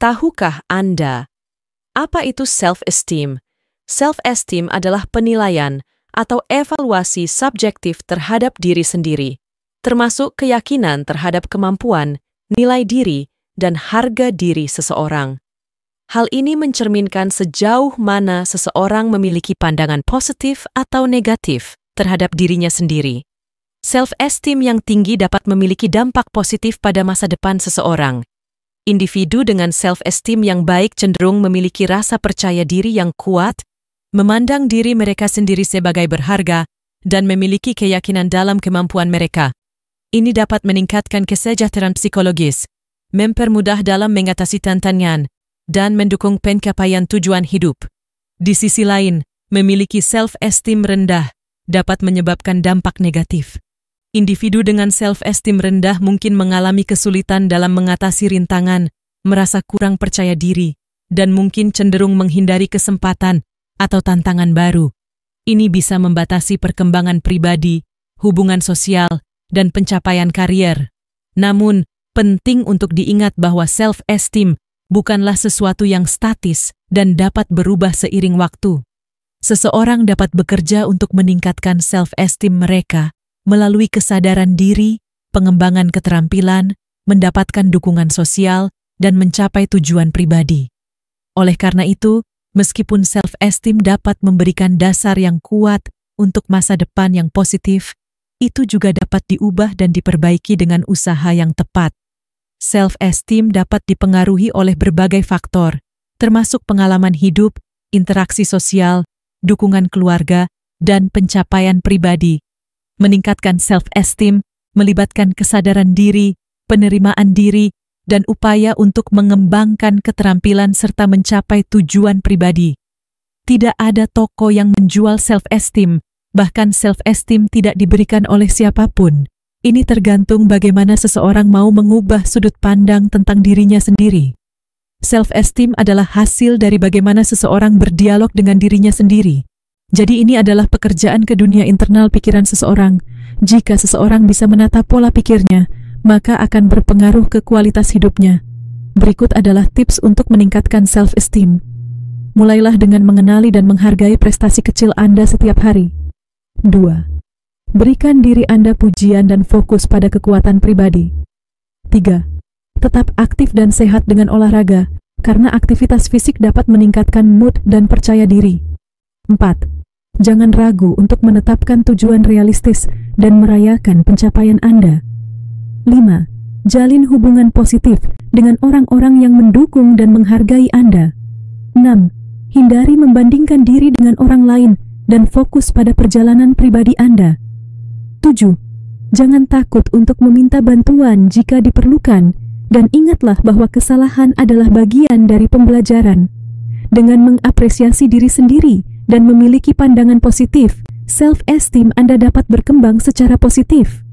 Tahukah Anda apa itu self-esteem? Self-esteem adalah penilaian atau evaluasi subjektif terhadap diri sendiri, termasuk keyakinan terhadap kemampuan, nilai diri, dan harga diri seseorang. Hal ini mencerminkan sejauh mana seseorang memiliki pandangan positif atau negatif terhadap dirinya sendiri. Self-esteem yang tinggi dapat memiliki dampak positif pada masa depan seseorang, Individu dengan self-esteem yang baik cenderung memiliki rasa percaya diri yang kuat, memandang diri mereka sendiri sebagai berharga, dan memiliki keyakinan dalam kemampuan mereka. Ini dapat meningkatkan kesejahteraan psikologis, mempermudah dalam mengatasi tantangan, dan mendukung pencapaian tujuan hidup. Di sisi lain, memiliki self-esteem rendah dapat menyebabkan dampak negatif. Individu dengan self-esteem rendah mungkin mengalami kesulitan dalam mengatasi rintangan, merasa kurang percaya diri, dan mungkin cenderung menghindari kesempatan atau tantangan baru. Ini bisa membatasi perkembangan pribadi, hubungan sosial, dan pencapaian karier. Namun, penting untuk diingat bahwa self-esteem bukanlah sesuatu yang statis dan dapat berubah seiring waktu. Seseorang dapat bekerja untuk meningkatkan self-esteem mereka melalui kesadaran diri, pengembangan keterampilan, mendapatkan dukungan sosial, dan mencapai tujuan pribadi. Oleh karena itu, meskipun self-esteem dapat memberikan dasar yang kuat untuk masa depan yang positif, itu juga dapat diubah dan diperbaiki dengan usaha yang tepat. Self-esteem dapat dipengaruhi oleh berbagai faktor, termasuk pengalaman hidup, interaksi sosial, dukungan keluarga, dan pencapaian pribadi meningkatkan self-esteem, melibatkan kesadaran diri, penerimaan diri, dan upaya untuk mengembangkan keterampilan serta mencapai tujuan pribadi. Tidak ada toko yang menjual self-esteem, bahkan self-esteem tidak diberikan oleh siapapun. Ini tergantung bagaimana seseorang mau mengubah sudut pandang tentang dirinya sendiri. Self-esteem adalah hasil dari bagaimana seseorang berdialog dengan dirinya sendiri. Jadi ini adalah pekerjaan ke dunia internal pikiran seseorang. Jika seseorang bisa menata pola pikirnya, maka akan berpengaruh ke kualitas hidupnya. Berikut adalah tips untuk meningkatkan self-esteem. Mulailah dengan mengenali dan menghargai prestasi kecil Anda setiap hari. 2. Berikan diri Anda pujian dan fokus pada kekuatan pribadi. 3. Tetap aktif dan sehat dengan olahraga, karena aktivitas fisik dapat meningkatkan mood dan percaya diri. 4 jangan ragu untuk menetapkan tujuan realistis dan merayakan pencapaian Anda. 5. Jalin hubungan positif dengan orang-orang yang mendukung dan menghargai Anda. 6. Hindari membandingkan diri dengan orang lain dan fokus pada perjalanan pribadi Anda. 7. Jangan takut untuk meminta bantuan jika diperlukan dan ingatlah bahwa kesalahan adalah bagian dari pembelajaran. Dengan mengapresiasi diri sendiri, dan memiliki pandangan positif, self-esteem Anda dapat berkembang secara positif.